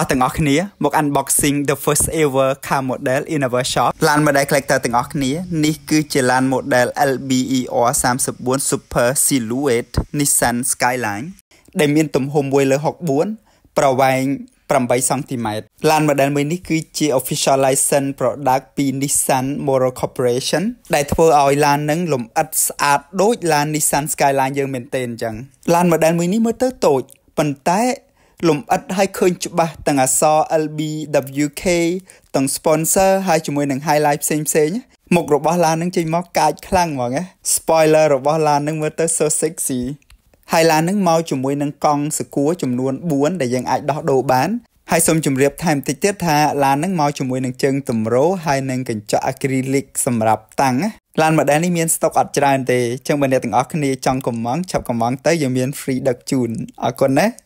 តោះទាំងអស់គ្នាមក unboxing the first ever car model in our shop ឡាន model collector ទាំងអស់គ្នានេះគឺជាឡាន model LBER 34 Super Silhouette Nissan Skyline ដែលមានទំហំ1/64ប្រវែង8សង់ទីម៉ែត្រឡាន model មួយនេះគឺជា official license product ពី Nissan Motor Corporation ដែលធ្វើឲ្យឡាននឹងលម្អិតស្អាតដូចឡាន Nissan Skyline យើងមែនទែនអញ្ចឹងឡាន model មួយនេះមើលទៅតូចប៉ុន្តែលំអិតឲ្យឃើញច្បាស់ទាំងអក្សរ LBWK ទាំង sponsor ហើយជាមួយនឹង highlight ផ្សេងផ្សេងមុខរបស់ឡាននឹងចេញមកកាចខ្លាំងហ្មងណា spoiler របស់ឡាននឹងមើលទៅ so sexy ហើយឡាននឹងមកជាមួយនឹងកង់សកួរចំនួន4ដែលយើងអាចដោះដូរបានហើយសូមជម្រាបថែមតិចទៀតថាឡាននឹងមកជាមួយនឹងជើងតម្រោហើយនឹងកញ្ចក់អាគ្រីលិកសម្រាប់តាំងឡាន model នេះមានស្តុកអត់ច្រើនទេអញ្ចឹងបើអ្នកទាំងអស់គ្នាចង់កម្មង់ឆាប់កម្មង់ទៅយើងមាន free ដឹកជូនអរគុណណា